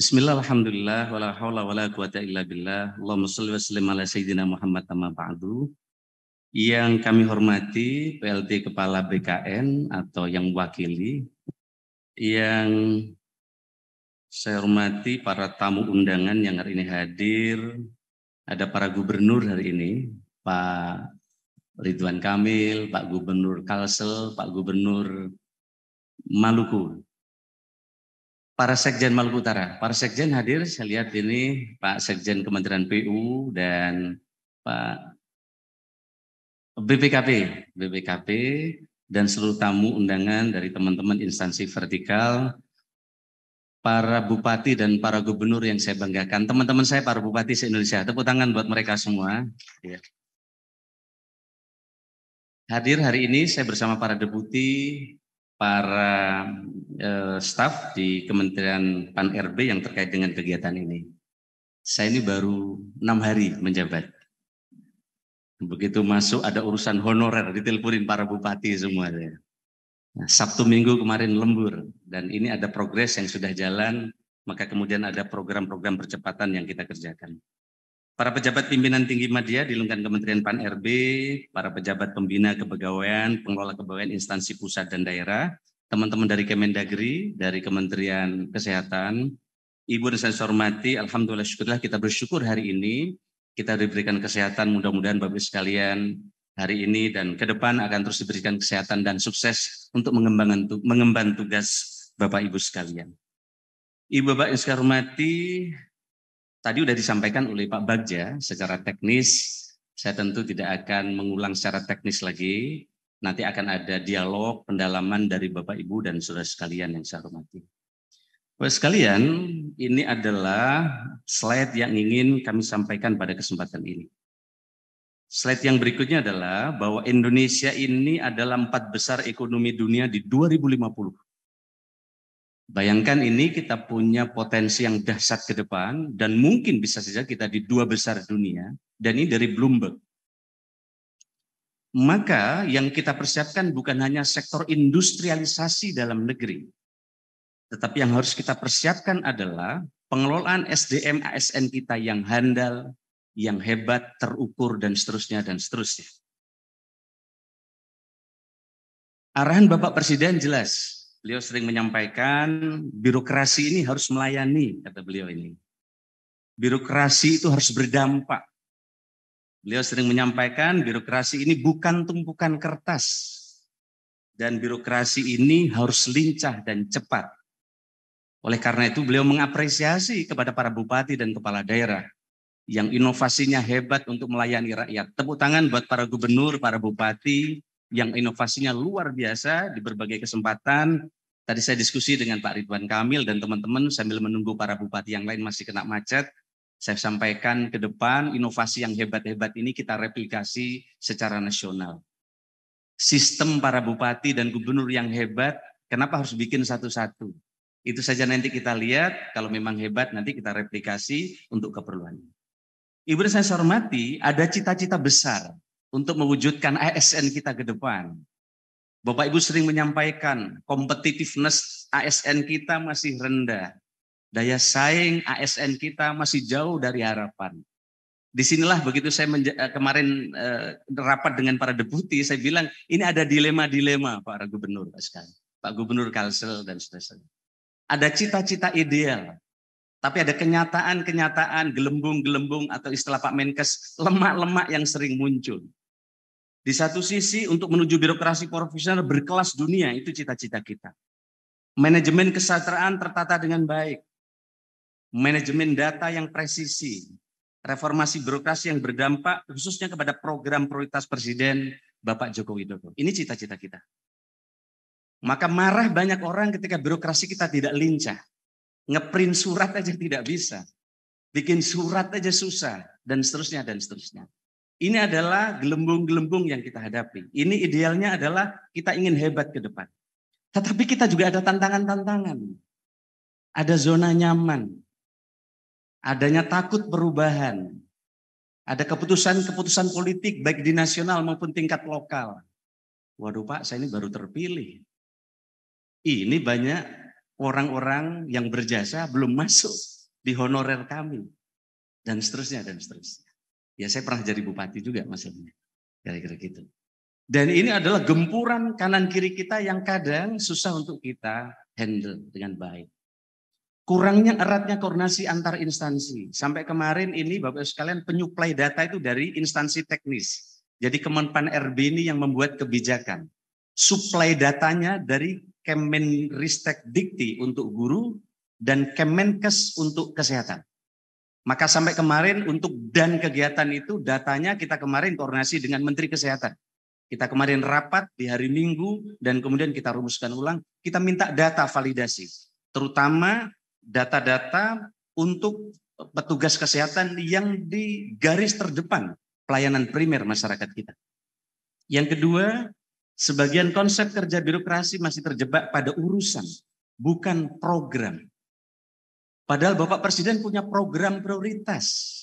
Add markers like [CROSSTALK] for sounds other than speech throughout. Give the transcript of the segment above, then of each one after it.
Bismillah, alhamdulillah, wala hawla wala quwata illa billah. Allahumma salli wa sallim ala sayyidina Muhammad amma ba'du. Yang kami hormati PLT Kepala BKN atau yang wakili. Yang saya hormati para tamu undangan yang hari ini hadir. Ada para gubernur hari ini, Pak Ridwan Kamil, Pak Gubernur Kalsel, Pak Gubernur Maluku, Para Sekjen Maluku Utara. Para Sekjen hadir, saya lihat ini Pak Sekjen Kementerian PU dan Pak BPKP, BPKP dan seluruh tamu undangan dari teman-teman instansi vertikal, para bupati dan para gubernur yang saya banggakan. Teman-teman saya para bupati se-Indonesia, tepuk tangan buat mereka semua. Iya. Hadir hari ini saya bersama para deputi, para uh, eh, staf di Kementerian Pan RB yang terkait dengan kegiatan ini. Saya ini baru enam hari menjabat. Begitu masuk ada urusan honorer, diteleponin para bupati semua. Nah, Sabtu minggu kemarin lembur dan ini ada progres yang sudah jalan, maka kemudian ada program-program percepatan yang kita kerjakan. Para pejabat pimpinan tinggi media di lingkungan Kementerian Pan-RB, para pejabat pembina kepegawaian, pengelola kepegawaian instansi pusat dan daerah, teman-teman dari Kemendagri, dari Kementerian Kesehatan, Ibu dan saya hormati, Alhamdulillah syukurlah kita bersyukur hari ini, kita diberikan kesehatan, mudah-mudahan Bapak ibu sekalian hari ini dan ke depan akan terus diberikan kesehatan dan sukses untuk mengembangkan mengemban tugas Bapak Ibu sekalian. Ibu Bapak yang saya hormati, Tadi sudah disampaikan oleh Pak Bagja secara teknis, saya tentu tidak akan mengulang secara teknis lagi. Nanti akan ada dialog pendalaman dari Bapak Ibu dan saudara sekalian yang saya hormati. Bapak sekalian, ini adalah slide yang ingin kami sampaikan pada kesempatan ini. Slide yang berikutnya adalah bahwa Indonesia ini adalah empat besar ekonomi dunia di 2050 Bayangkan ini kita punya potensi yang dahsyat ke depan dan mungkin bisa saja kita di dua besar dunia dan ini dari Bloomberg. Maka yang kita persiapkan bukan hanya sektor industrialisasi dalam negeri, tetapi yang harus kita persiapkan adalah pengelolaan SDM ASN kita yang handal, yang hebat, terukur, dan seterusnya, dan seterusnya. Arahan Bapak Presiden jelas, Beliau sering menyampaikan birokrasi ini harus melayani, kata beliau ini. Birokrasi itu harus berdampak. Beliau sering menyampaikan birokrasi ini bukan tumpukan kertas. Dan birokrasi ini harus lincah dan cepat. Oleh karena itu beliau mengapresiasi kepada para bupati dan kepala daerah yang inovasinya hebat untuk melayani rakyat. Tepuk tangan buat para gubernur, para bupati, yang inovasinya luar biasa di berbagai kesempatan. Tadi saya diskusi dengan Pak Ridwan Kamil dan teman-teman sambil menunggu para bupati yang lain masih kena macet. Saya sampaikan ke depan inovasi yang hebat-hebat ini kita replikasi secara nasional. Sistem para bupati dan gubernur yang hebat, kenapa harus bikin satu-satu? Itu saja nanti kita lihat, kalau memang hebat nanti kita replikasi untuk keperluan. Ibu saya hormati, ada cita-cita besar untuk mewujudkan ASN kita ke depan. Bapak Ibu sering menyampaikan competitiveness ASN kita masih rendah. Daya saing ASN kita masih jauh dari harapan. Disinilah begitu saya eh, kemarin eh, rapat dengan para deputi, saya bilang ini ada dilema-dilema Pak gubernur sekali. Pak Gubernur Kalsel dan seterusnya. Ada cita-cita ideal, tapi ada kenyataan-kenyataan, gelembung-gelembung atau istilah Pak Menkes, lemak-lemak yang sering muncul. Di satu sisi untuk menuju birokrasi profesional berkelas dunia itu cita-cita kita. Manajemen kesejahteraan tertata dengan baik. Manajemen data yang presisi. Reformasi birokrasi yang berdampak khususnya kepada program prioritas Presiden Bapak Joko Widodo. Ini cita-cita kita. Maka marah banyak orang ketika birokrasi kita tidak lincah. Ngeprint surat aja tidak bisa. Bikin surat aja susah. Dan seterusnya, dan seterusnya. Ini adalah gelembung-gelembung yang kita hadapi. Ini idealnya adalah kita ingin hebat ke depan. Tetapi kita juga ada tantangan-tantangan. Ada zona nyaman. Adanya takut perubahan. Ada keputusan-keputusan politik baik di nasional maupun tingkat lokal. Waduh Pak, saya ini baru terpilih. Ini banyak orang-orang yang berjasa belum masuk di honorer kami. Dan seterusnya, dan seterusnya. Ya saya pernah jadi bupati juga maksudnya. Kira-kira gitu. Dan ini adalah gempuran kanan kiri kita yang kadang susah untuk kita handle dengan baik. Kurangnya eratnya koordinasi antar instansi. Sampai kemarin ini Bapak sekalian penyuplai data itu dari instansi teknis. Jadi Kemenpan RB ini yang membuat kebijakan. Suplai datanya dari Kemenristek Dikti untuk guru dan Kemenkes untuk kesehatan. Maka sampai kemarin untuk dan kegiatan itu datanya kita kemarin koordinasi dengan Menteri Kesehatan. Kita kemarin rapat di hari Minggu dan kemudian kita rumuskan ulang, kita minta data validasi. Terutama data-data untuk petugas kesehatan yang di garis terdepan pelayanan primer masyarakat kita. Yang kedua, sebagian konsep kerja birokrasi masih terjebak pada urusan, bukan program. Padahal Bapak Presiden punya program prioritas.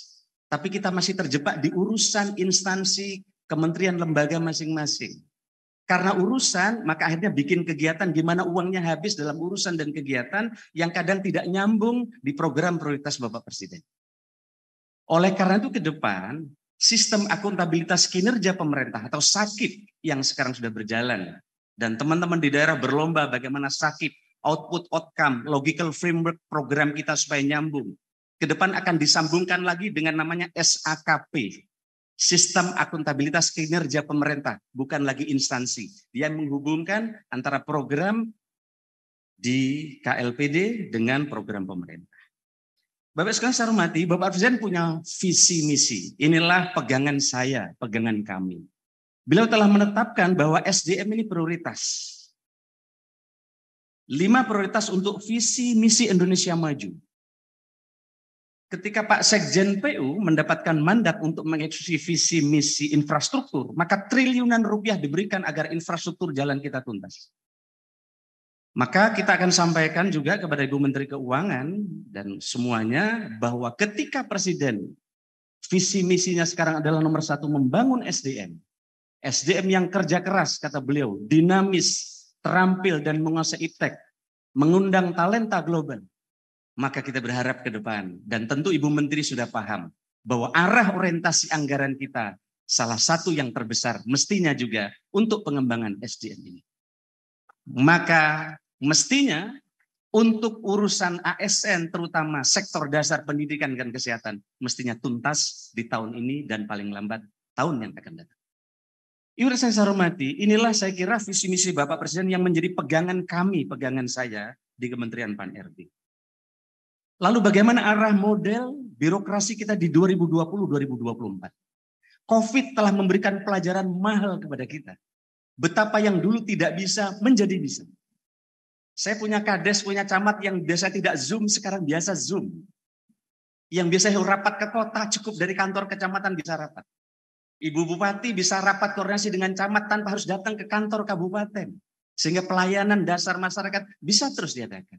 Tapi kita masih terjebak di urusan instansi kementerian lembaga masing-masing. Karena urusan, maka akhirnya bikin kegiatan gimana uangnya habis dalam urusan dan kegiatan yang kadang tidak nyambung di program prioritas Bapak Presiden. Oleh karena itu ke depan, sistem akuntabilitas kinerja pemerintah atau sakit yang sekarang sudah berjalan. Dan teman-teman di daerah berlomba bagaimana sakit output outcome, logical framework program kita supaya nyambung. Ke depan akan disambungkan lagi dengan namanya SAKP, sistem akuntabilitas kinerja pemerintah, bukan lagi instansi. Dia menghubungkan antara program di KLPD dengan program pemerintah. Bapak sekalian saya hormati, Bapak Presiden punya visi misi. Inilah pegangan saya, pegangan kami. Beliau telah menetapkan bahwa SDM ini prioritas lima prioritas untuk visi misi Indonesia maju. Ketika Pak Sekjen PU mendapatkan mandat untuk mengeksekusi visi misi infrastruktur, maka triliunan rupiah diberikan agar infrastruktur jalan kita tuntas. Maka kita akan sampaikan juga kepada Ibu Menteri Keuangan dan semuanya bahwa ketika Presiden visi misinya sekarang adalah nomor satu membangun SDM, SDM yang kerja keras kata beliau, dinamis, terampil dan menguasai tech, mengundang talenta global, maka kita berharap ke depan. Dan tentu Ibu Menteri sudah paham bahwa arah orientasi anggaran kita salah satu yang terbesar mestinya juga untuk pengembangan SDM ini. Maka mestinya untuk urusan ASN terutama sektor dasar pendidikan dan kesehatan mestinya tuntas di tahun ini dan paling lambat tahun yang akan datang. Ibu yang saya hormati, inilah saya kira visi misi Bapak Presiden yang menjadi pegangan kami, pegangan saya di Kementerian Pan-RB. Lalu bagaimana arah model birokrasi kita di 2020-2024? COVID telah memberikan pelajaran mahal kepada kita. Betapa yang dulu tidak bisa menjadi bisa. Saya punya kades, punya camat yang biasa tidak Zoom, sekarang biasa Zoom. Yang biasa rapat ke kota, cukup dari kantor kecamatan bisa rapat Ibu Bupati bisa rapat koordinasi dengan camat tanpa harus datang ke kantor kabupaten. Sehingga pelayanan dasar masyarakat bisa terus diadakan.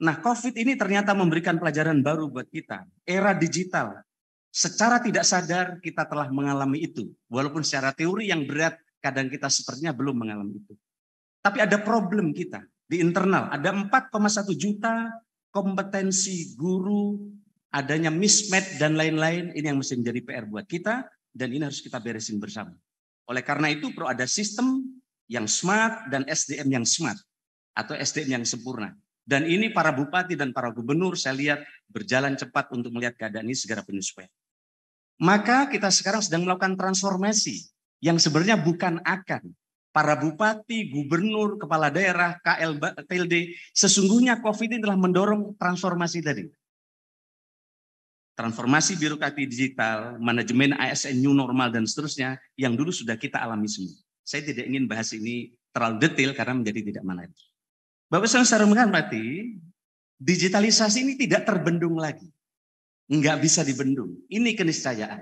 Nah, COVID ini ternyata memberikan pelajaran baru buat kita. Era digital. Secara tidak sadar kita telah mengalami itu. Walaupun secara teori yang berat kadang kita sepertinya belum mengalami itu. Tapi ada problem kita di internal. Ada 4,1 juta kompetensi guru, adanya mismatch dan lain-lain. Ini yang mesti menjadi PR buat kita. Dan ini harus kita beresin bersama. Oleh karena itu perlu ada sistem yang smart dan SDM yang smart atau SDM yang sempurna. Dan ini para bupati dan para gubernur saya lihat berjalan cepat untuk melihat keadaan ini segera penyesuaian. Maka kita sekarang sedang melakukan transformasi yang sebenarnya bukan akan. Para bupati, gubernur, kepala daerah, KL, KLD, sesungguhnya COVID ini telah mendorong transformasi tadi transformasi birokrasi digital, manajemen ASN new normal dan seterusnya yang dulu sudah kita alami semua. Saya tidak ingin bahas ini terlalu detail karena menjadi tidak menarik. Bapak Sang Sarumkan mengamati digitalisasi ini tidak terbendung lagi. Enggak bisa dibendung. Ini keniscayaan.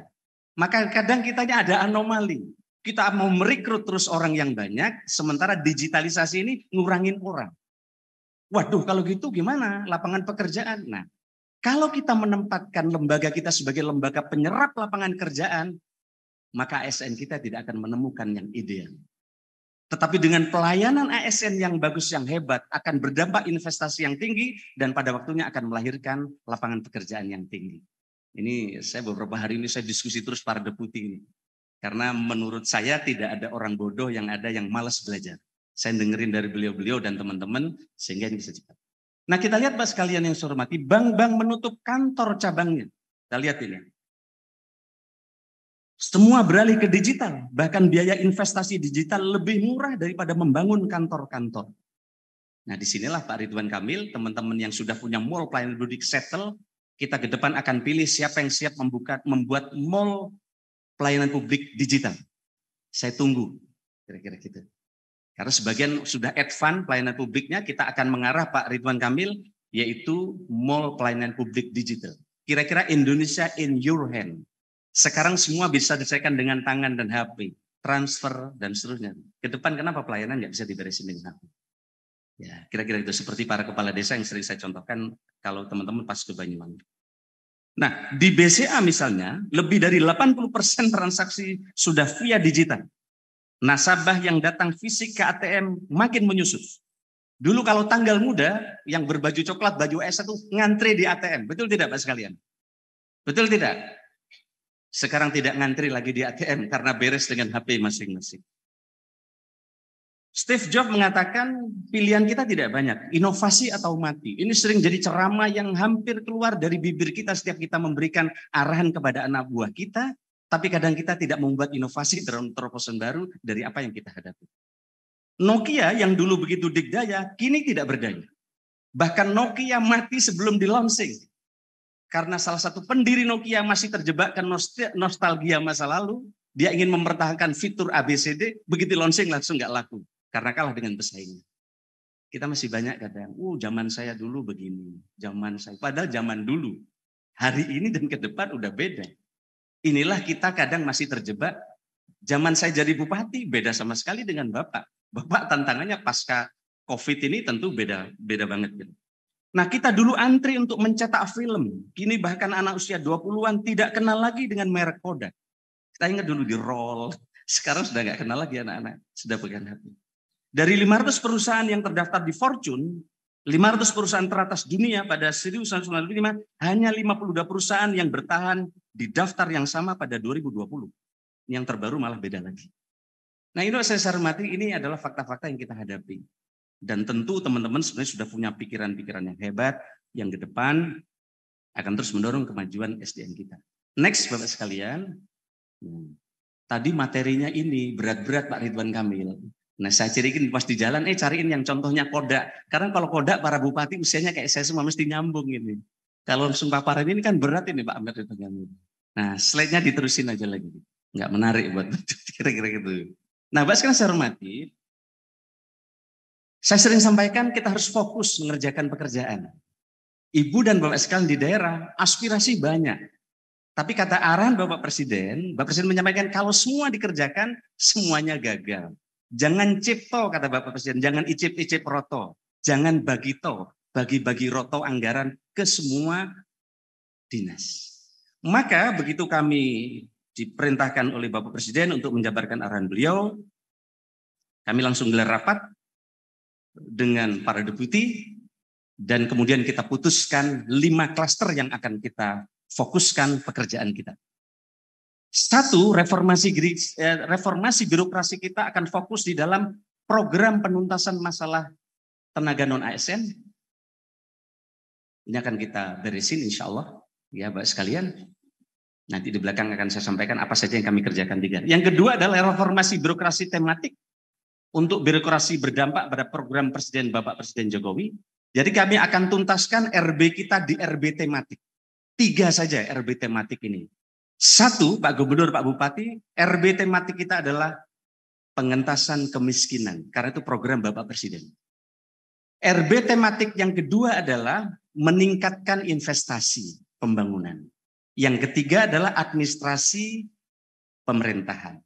Maka kadang kita ada anomali. Kita mau merekrut terus orang yang banyak, sementara digitalisasi ini ngurangin orang. Waduh, kalau gitu gimana? Lapangan pekerjaan. Nah, kalau kita menempatkan lembaga kita sebagai lembaga penyerap lapangan kerjaan, maka ASN kita tidak akan menemukan yang ideal. Tetapi dengan pelayanan ASN yang bagus, yang hebat, akan berdampak investasi yang tinggi dan pada waktunya akan melahirkan lapangan pekerjaan yang tinggi. Ini saya beberapa hari ini saya diskusi terus para deputi ini. Karena menurut saya tidak ada orang bodoh yang ada yang malas belajar. Saya dengerin dari beliau-beliau dan teman-teman sehingga ini bisa cepat. Nah kita lihat Pak sekalian yang saya hormati, bank-bank menutup kantor cabangnya. Kita lihat ini. Semua beralih ke digital, bahkan biaya investasi digital lebih murah daripada membangun kantor-kantor. Nah disinilah Pak Ridwan Kamil, teman-teman yang sudah punya mall pelayanan publik settle, kita ke depan akan pilih siapa yang siap membuka, membuat mall pelayanan publik digital. Saya tunggu, kira-kira gitu. Karena sebagian sudah advance pelayanan publiknya, kita akan mengarah Pak Ridwan Kamil, yaitu mall pelayanan publik digital. Kira-kira Indonesia in your hand. Sekarang semua bisa diselesaikan dengan tangan dan HP, transfer dan seterusnya. Ke depan kenapa pelayanan nggak bisa diberesin dengan HP? Ya, kira-kira itu seperti para kepala desa yang sering saya contohkan kalau teman-teman pas ke Banyuwangi. Nah, di BCA misalnya, lebih dari 80% transaksi sudah via digital. Nasabah yang datang fisik ke ATM makin menyusut. Dulu kalau tanggal muda yang berbaju coklat, baju es itu ngantri di ATM. Betul tidak Pak sekalian? Betul tidak? Sekarang tidak ngantri lagi di ATM karena beres dengan HP masing-masing. Steve Jobs mengatakan pilihan kita tidak banyak, inovasi atau mati. Ini sering jadi ceramah yang hampir keluar dari bibir kita setiap kita memberikan arahan kepada anak buah kita, tapi kadang kita tidak membuat inovasi [LAUGHS] dalam terobosan baru dari apa yang kita hadapi. Nokia yang dulu begitu digdaya, kini tidak berdaya. Bahkan Nokia mati sebelum di launching. Karena salah satu pendiri Nokia masih terjebak terjebakkan nostalgia masa lalu, dia ingin mempertahankan fitur ABCD, begitu launching langsung nggak laku. Karena kalah dengan pesaingnya. Kita masih banyak kadang, uh zaman saya dulu begini, zaman saya. Padahal zaman dulu, hari ini dan ke depan udah beda. Inilah kita kadang masih terjebak. Zaman saya jadi bupati beda sama sekali dengan Bapak. Bapak tantangannya pasca COVID ini tentu beda beda banget gitu. Nah, kita dulu antri untuk mencetak film. Kini bahkan anak usia 20-an tidak kenal lagi dengan merek Kodak. Kita ingat dulu di roll. [LAUGHS] Sekarang sudah nggak kenal lagi anak-anak. Sudah pegang hati. Dari 500 perusahaan yang terdaftar di Fortune, 500 perusahaan teratas dunia pada 1995, hanya 52 perusahaan yang bertahan di daftar yang sama pada 2020. Yang terbaru malah beda lagi. Nah ini saya cermati ini adalah fakta-fakta yang kita hadapi. Dan tentu teman-teman sebenarnya sudah punya pikiran-pikiran yang hebat, yang ke depan akan terus mendorong kemajuan SDM kita. Next Bapak sekalian. Hmm. Tadi materinya ini berat-berat Pak Ridwan Kamil. Nah saya cariin pas di jalan, eh cariin yang contohnya kodak. Karena kalau kodak para bupati usianya kayak saya semua mesti nyambung ini. Kalau langsung paparan ini kan berat ini Pak Amir Ridwan Kamil. Nah, slide-nya diterusin aja lagi. Nggak menarik buat [LAUGHS] kira-kira gitu. Nah, bahas kan saya hormati, saya sering sampaikan kita harus fokus mengerjakan pekerjaan. Ibu dan Bapak sekalian di daerah, aspirasi banyak. Tapi kata arahan Bapak Presiden, Bapak Presiden menyampaikan kalau semua dikerjakan, semuanya gagal. Jangan cipto, kata Bapak Presiden, jangan icip-icip roto. Jangan bagito, bagi-bagi roto anggaran ke semua dinas. Maka begitu kami diperintahkan oleh Bapak Presiden untuk menjabarkan arahan beliau, kami langsung gelar rapat dengan para deputi dan kemudian kita putuskan lima klaster yang akan kita fokuskan pekerjaan kita. Satu, reformasi eh, reformasi birokrasi kita akan fokus di dalam program penuntasan masalah tenaga non ASN. Ini akan kita beresin insya Allah. Ya, Bapak sekalian, nanti di belakang akan saya sampaikan apa saja yang kami kerjakan tiga. Yang kedua adalah reformasi birokrasi tematik untuk birokrasi berdampak pada program Presiden Bapak Presiden Jokowi. Jadi kami akan tuntaskan RB kita di RB tematik. Tiga saja RB tematik ini. Satu, Pak Gubernur, Pak Bupati, RB tematik kita adalah pengentasan kemiskinan. Karena itu program Bapak Presiden. RB tematik yang kedua adalah meningkatkan investasi pembangunan. Yang ketiga adalah administrasi pemerintahan.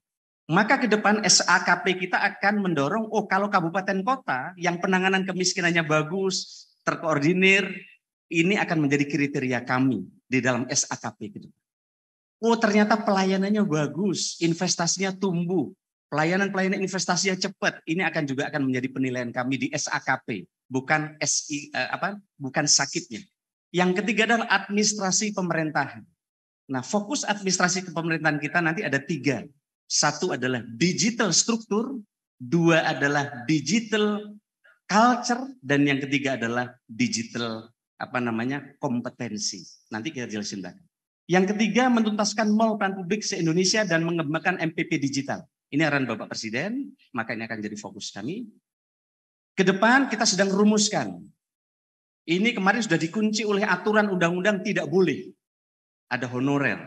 Maka ke depan SAKP kita akan mendorong, oh kalau kabupaten kota yang penanganan kemiskinannya bagus, terkoordinir, ini akan menjadi kriteria kami di dalam SAKP Oh ternyata pelayanannya bagus, investasinya tumbuh, pelayanan-pelayanan investasinya cepat. Ini akan juga akan menjadi penilaian kami di SAKP, bukan SI eh, apa, bukan sakitnya. Yang ketiga adalah administrasi pemerintahan. Nah, fokus administrasi kepemerintahan kita nanti ada tiga. Satu adalah digital struktur, dua adalah digital culture, dan yang ketiga adalah digital apa namanya kompetensi. Nanti kita jelasin lagi. Yang ketiga, menuntaskan mall peran publik se-Indonesia dan mengembangkan MPP digital. Ini arahan Bapak Presiden, maka ini akan jadi fokus kami. Kedepan kita sedang rumuskan ini kemarin sudah dikunci oleh aturan undang-undang tidak boleh. Ada honorer.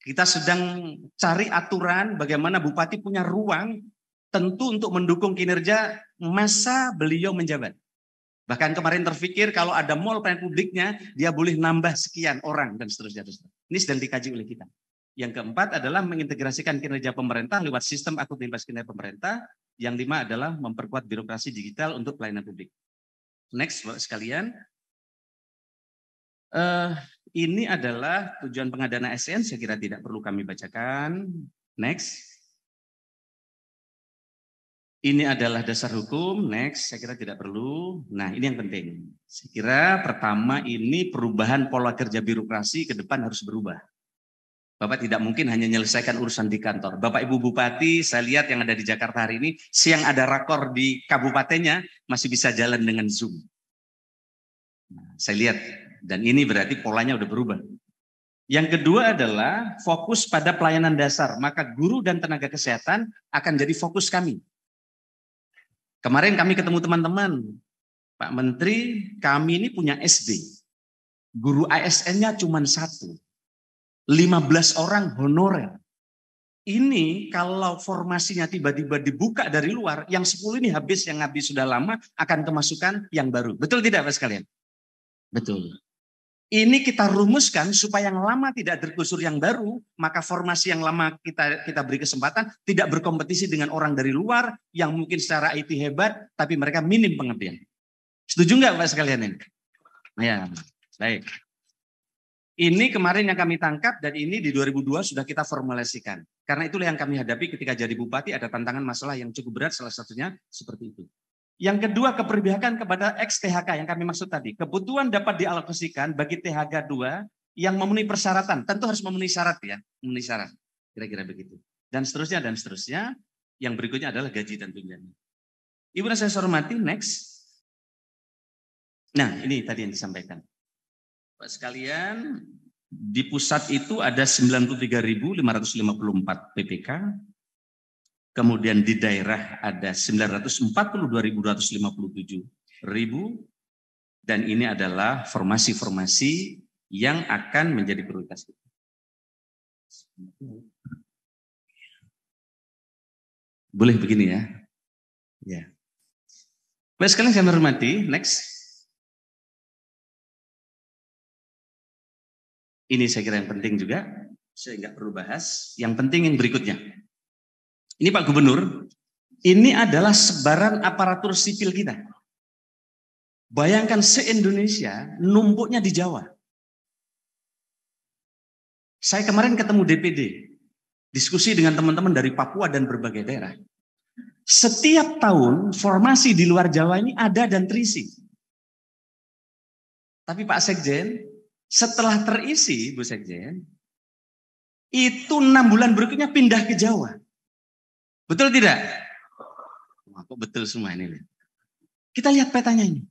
Kita sedang cari aturan bagaimana bupati punya ruang tentu untuk mendukung kinerja masa beliau menjabat. Bahkan kemarin terfikir kalau ada mall pelayan publiknya, dia boleh nambah sekian orang dan seterusnya. Ini sedang dikaji oleh kita. Yang keempat adalah mengintegrasikan kinerja pemerintah lewat sistem akuntabilitas kinerja pemerintah. Yang lima adalah memperkuat birokrasi digital untuk pelayanan publik. Next, Bapak sekalian. Uh, ini adalah tujuan pengadaan ASN, saya kira tidak perlu kami bacakan. Next. Ini adalah dasar hukum, next, saya kira tidak perlu. Nah, ini yang penting. Saya kira pertama ini perubahan pola kerja birokrasi ke depan harus berubah. Bapak tidak mungkin hanya menyelesaikan urusan di kantor. Bapak Ibu Bupati, saya lihat yang ada di Jakarta hari ini, siang ada rakor di kabupatennya, masih bisa jalan dengan Zoom. Nah, saya lihat, dan ini berarti polanya udah berubah. Yang kedua adalah fokus pada pelayanan dasar, maka guru dan tenaga kesehatan akan jadi fokus kami. Kemarin kami ketemu teman-teman, Pak Menteri, kami ini punya SD. Guru ASN-nya cuma satu, 15 orang honorer. Ini kalau formasinya tiba-tiba dibuka dari luar, yang 10 ini habis, yang habis sudah lama akan kemasukan yang baru. Betul tidak Pak sekalian? Betul. Ini kita rumuskan supaya yang lama tidak tergusur yang baru, maka formasi yang lama kita kita beri kesempatan tidak berkompetisi dengan orang dari luar yang mungkin secara IT hebat tapi mereka minim pengertian. Setuju nggak Pak sekalian ini? Ya, baik. Ini kemarin yang kami tangkap dan ini di 2002 sudah kita formulasikan. Karena itulah yang kami hadapi ketika jadi bupati ada tantangan masalah yang cukup berat salah satunya seperti itu. Yang kedua keperbihakan kepada ex THK yang kami maksud tadi. Kebutuhan dapat dialokasikan bagi THK 2 yang memenuhi persyaratan. Tentu harus memenuhi syarat ya, memenuhi syarat. Kira-kira begitu. Dan seterusnya dan seterusnya. Yang berikutnya adalah gaji dan tunjangan. Ibu dan saya hormati, next. Nah, ini tadi yang disampaikan. Bapak sekalian, di pusat itu ada 93.554 PPK, kemudian di daerah ada 942.257 ribu, dan ini adalah formasi-formasi yang akan menjadi prioritas kita. Boleh begini ya? Ya. Baik sekalian saya hormati, next. Ini saya kira yang penting juga, saya nggak perlu bahas. Yang penting yang berikutnya. Ini Pak Gubernur, ini adalah sebaran aparatur sipil kita. Bayangkan se-Indonesia numpuknya di Jawa. Saya kemarin ketemu DPD, diskusi dengan teman-teman dari Papua dan berbagai daerah. Setiap tahun formasi di luar Jawa ini ada dan terisi. Tapi Pak Sekjen, setelah terisi, Bu Sekjen, itu enam bulan berikutnya pindah ke Jawa. Betul tidak? Wah, kok betul semua ini. Kita lihat petanya ini.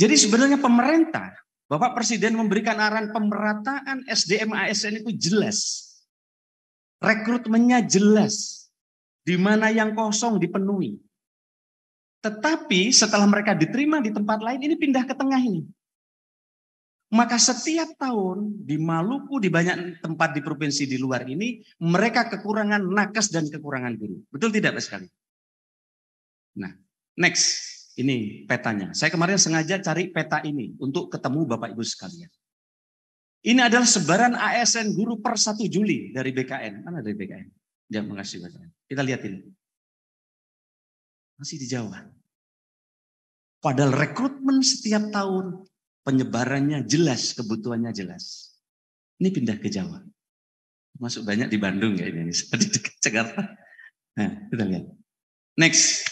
Jadi sebenarnya pemerintah, Bapak Presiden memberikan arahan pemerataan SDM ASN itu jelas. Rekrutmennya jelas. Di mana yang kosong dipenuhi. Tetapi setelah mereka diterima di tempat lain, ini pindah ke tengah ini. Maka setiap tahun di Maluku, di banyak tempat di provinsi di luar ini, mereka kekurangan nakes dan kekurangan guru. Betul tidak, Pak sekali? Nah, next. Ini petanya. Saya kemarin sengaja cari peta ini untuk ketemu Bapak Ibu sekalian. Ini adalah sebaran ASN guru per 1 Juli dari BKN. Mana dari BKN? Jangan ya, mengasih BKN. Kita lihat ini. Masih di Jawa. Padahal rekrutmen setiap tahun penyebarannya jelas, kebutuhannya jelas. Ini pindah ke Jawa. Masuk banyak di Bandung ya ini, [LAUGHS] di Jakarta. Nah, kita lihat. Next,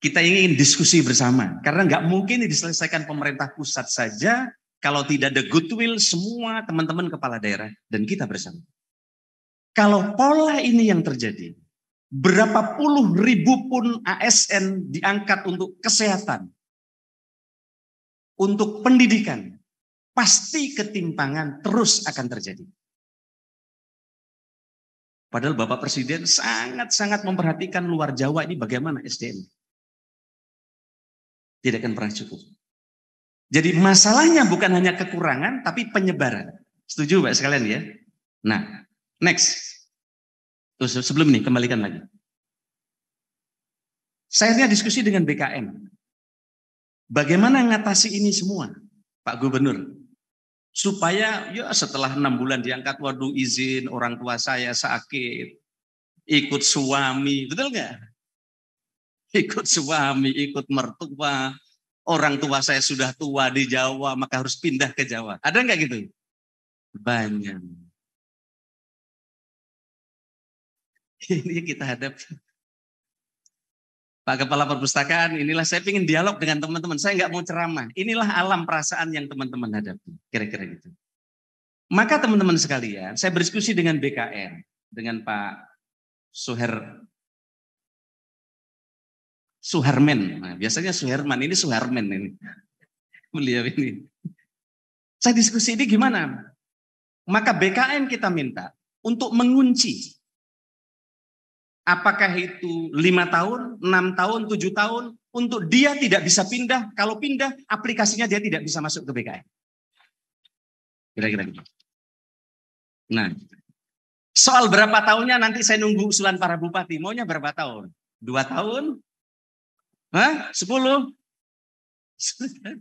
kita ingin diskusi bersama. Karena nggak mungkin diselesaikan pemerintah pusat saja kalau tidak ada goodwill semua teman-teman kepala daerah dan kita bersama. Kalau pola ini yang terjadi, berapa puluh ribu pun ASN diangkat untuk kesehatan, untuk pendidikan, pasti ketimpangan terus akan terjadi. Padahal Bapak Presiden sangat-sangat memperhatikan luar Jawa ini bagaimana SDM. Tidak akan pernah cukup. Jadi masalahnya bukan hanya kekurangan, tapi penyebaran. Setuju Pak sekalian ya? Nah, next. Terus sebelum ini, kembalikan lagi. Saya diskusi dengan BKN. Bagaimana mengatasi ini semua, Pak Gubernur? Supaya ya setelah enam bulan diangkat, waduh izin orang tua saya sakit, ikut suami, betul nggak? [LAUGHS] Ikut suami, ikut mertua, orang tua saya sudah tua di Jawa, maka harus pindah ke Jawa. Ada nggak gitu? Banyak. [LAUGHS] Ini kita hadapi. Pak Kepala Perpustakaan, inilah saya ingin dialog dengan teman-teman. Saya nggak mau ceramah. Inilah alam perasaan yang teman-teman hadapi. Kira-kira gitu. Maka teman-teman sekalian, saya berdiskusi dengan BKN, dengan Pak Suher Suharmen. Nah, biasanya Suherman, ini Suharmen ini. [LAUGHS] Beliau ini. Saya diskusi ini gimana? Maka BKN kita minta untuk mengunci Apakah itu lima tahun, enam tahun, tujuh tahun? Untuk dia tidak bisa pindah. Kalau pindah, aplikasinya dia tidak bisa masuk ke BKN. Kira-kira gitu. Nah, soal berapa tahunnya nanti saya nunggu usulan para bupati. Maunya berapa tahun? Dua tahun? Hah? Sepuluh? [LAUGHS]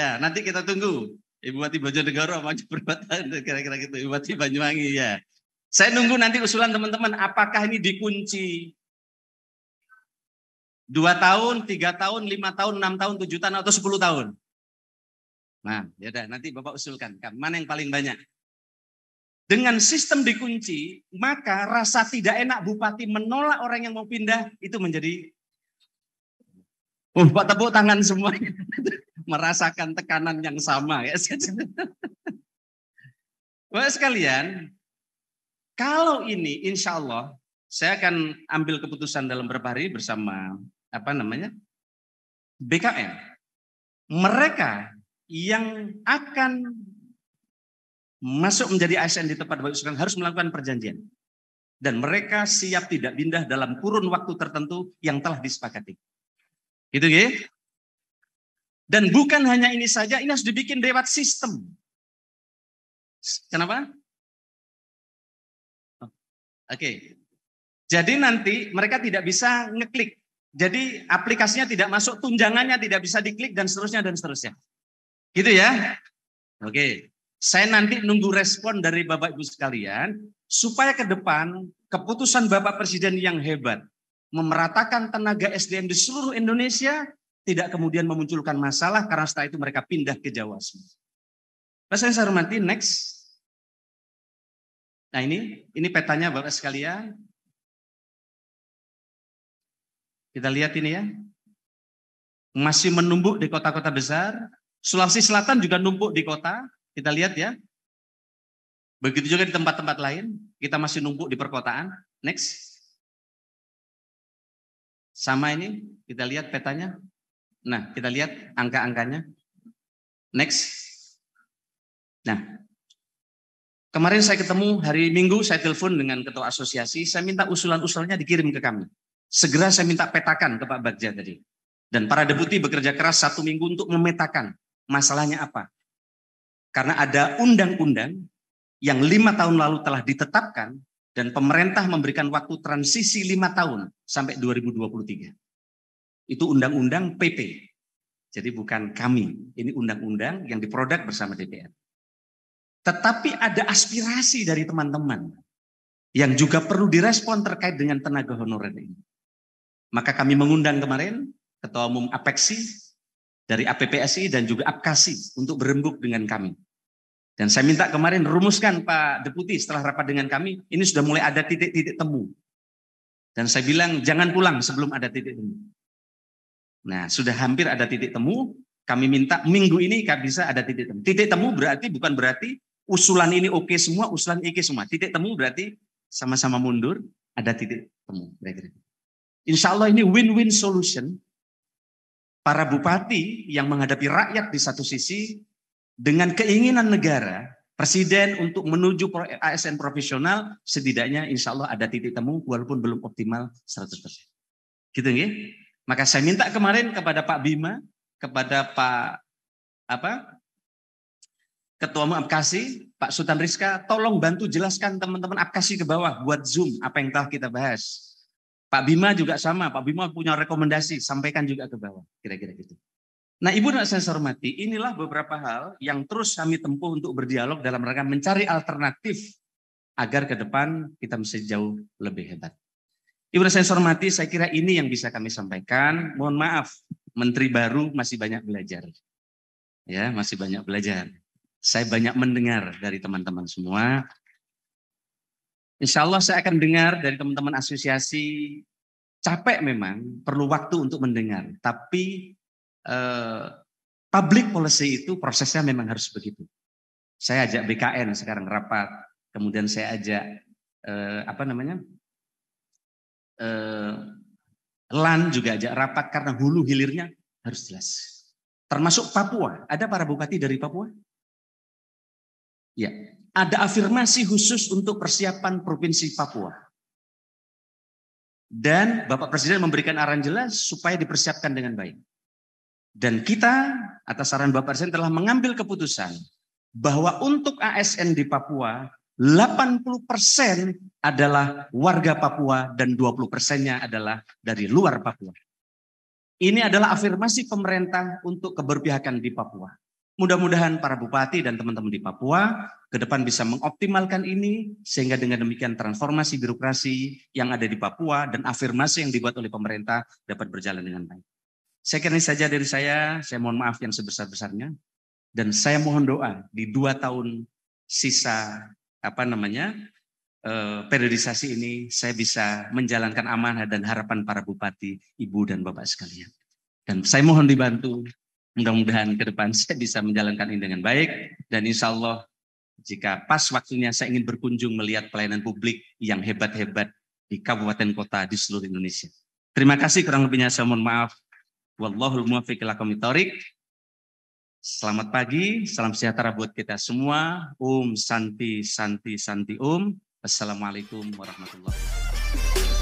ya, nanti kita tunggu. Ibu Bupati Bojonegoro maju berapa tahun kira-kira gitu. Ibu Bupati Banyuwangi ya. Saya nunggu nanti usulan teman-teman, apakah ini dikunci? Dua tahun, tiga tahun, lima tahun, enam tahun, tujuh tahun, atau sepuluh tahun? Nah, ya udah nanti Bapak usulkan. Mana yang paling banyak? Dengan sistem dikunci, maka rasa tidak enak bupati menolak orang yang mau pindah, itu menjadi... Oh, Bapak tepuk tangan semua [LAUGHS] Merasakan tekanan yang sama. ya. [LAUGHS] Bapak sekalian, kalau ini insya Allah saya akan ambil keputusan dalam beberapa hari bersama apa namanya BKN. Mereka yang akan masuk menjadi ASN di tempat Bapak harus melakukan perjanjian. Dan mereka siap tidak pindah dalam kurun waktu tertentu yang telah disepakati. Gitu ya. Dan bukan hanya ini saja, ini harus dibikin lewat sistem. Kenapa? Oke. Jadi nanti mereka tidak bisa ngeklik. Jadi aplikasinya tidak masuk, tunjangannya tidak bisa diklik dan seterusnya dan seterusnya. Gitu ya. Oke. Saya nanti nunggu respon dari Bapak Ibu sekalian supaya ke depan keputusan Bapak Presiden yang hebat memeratakan tenaga SDM di seluruh Indonesia tidak kemudian memunculkan masalah karena setelah itu mereka pindah ke Jawa. Pak saya hormati, next. Nah ini, ini petanya Bapak sekalian. Kita lihat ini ya. Masih menumbuk di kota-kota besar. Sulawesi Selatan juga numpuk di kota. Kita lihat ya. Begitu juga di tempat-tempat lain. Kita masih numpuk di perkotaan. Next. Sama ini, kita lihat petanya. Nah, kita lihat angka-angkanya. Next. Nah, Kemarin saya ketemu hari Minggu, saya telepon dengan ketua asosiasi, saya minta usulan-usulannya dikirim ke kami. Segera saya minta petakan ke Pak Bagja tadi. Dan para deputi bekerja keras satu minggu untuk memetakan masalahnya apa. Karena ada undang-undang yang lima tahun lalu telah ditetapkan dan pemerintah memberikan waktu transisi lima tahun sampai 2023. Itu undang-undang PP. Jadi bukan kami, ini undang-undang yang diproduk bersama DPR. Tetapi ada aspirasi dari teman-teman yang juga perlu direspon terkait dengan tenaga honorer ini. Maka kami mengundang kemarin Ketua Umum Apeksi dari APPSI dan juga APKASI untuk berembuk dengan kami. Dan saya minta kemarin rumuskan Pak Deputi setelah rapat dengan kami, ini sudah mulai ada titik-titik temu. Dan saya bilang jangan pulang sebelum ada titik temu. Nah, sudah hampir ada titik temu, kami minta minggu ini bisa ada titik temu. Titik temu berarti bukan berarti usulan ini oke okay semua, usulan ini oke semua. Titik temu berarti sama-sama mundur, ada titik temu. Insya Allah ini win-win solution. Para bupati yang menghadapi rakyat di satu sisi dengan keinginan negara, presiden untuk menuju ASN profesional, setidaknya insya Allah ada titik temu walaupun belum optimal 100%. Gitu ya? Maka saya minta kemarin kepada Pak Bima, kepada Pak apa Ketua Umum Apkasi, Pak Sultan Rizka, tolong bantu jelaskan teman-teman Apkasi ke bawah buat Zoom apa yang telah kita bahas. Pak Bima juga sama, Pak Bima punya rekomendasi, sampaikan juga ke bawah, kira-kira gitu. Nah, Ibu dan saya hormati, inilah beberapa hal yang terus kami tempuh untuk berdialog dalam rangka mencari alternatif agar ke depan kita bisa jauh lebih hebat. Ibu dan saya hormati, saya kira ini yang bisa kami sampaikan. Mohon maaf, menteri baru masih banyak belajar. Ya, masih banyak belajar. Saya banyak mendengar dari teman-teman semua. Insya Allah saya akan dengar dari teman-teman asosiasi. Capek memang, perlu waktu untuk mendengar. Tapi eh, public policy itu prosesnya memang harus begitu. Saya ajak BKN sekarang rapat, kemudian saya ajak eh, apa namanya eh, LAN juga ajak rapat karena hulu hilirnya harus jelas. Termasuk Papua, ada para bupati dari Papua? Ya, ada afirmasi khusus untuk persiapan Provinsi Papua. Dan Bapak Presiden memberikan arahan jelas supaya dipersiapkan dengan baik. Dan kita atas saran Bapak Presiden telah mengambil keputusan bahwa untuk ASN di Papua 80% adalah warga Papua dan 20 persennya adalah dari luar Papua. Ini adalah afirmasi pemerintah untuk keberpihakan di Papua. Mudah-mudahan para bupati dan teman-teman di Papua ke depan bisa mengoptimalkan ini sehingga dengan demikian transformasi birokrasi yang ada di Papua dan afirmasi yang dibuat oleh pemerintah dapat berjalan dengan baik. Saya kira ini saja dari saya, saya mohon maaf yang sebesar-besarnya dan saya mohon doa di dua tahun sisa apa namanya eh, periodisasi ini saya bisa menjalankan amanah dan harapan para bupati, ibu dan bapak sekalian. Dan saya mohon dibantu Mudah-mudahan ke depan saya bisa menjalankan ini dengan baik. Dan insya Allah jika pas waktunya saya ingin berkunjung melihat pelayanan publik yang hebat-hebat di kabupaten kota di seluruh Indonesia. Terima kasih kurang lebihnya saya mohon maaf. Wallahul muwaffiq ila Selamat pagi, salam sejahtera buat kita semua. Um Santi Santi Santi Um. Assalamualaikum warahmatullahi wabarakatuh.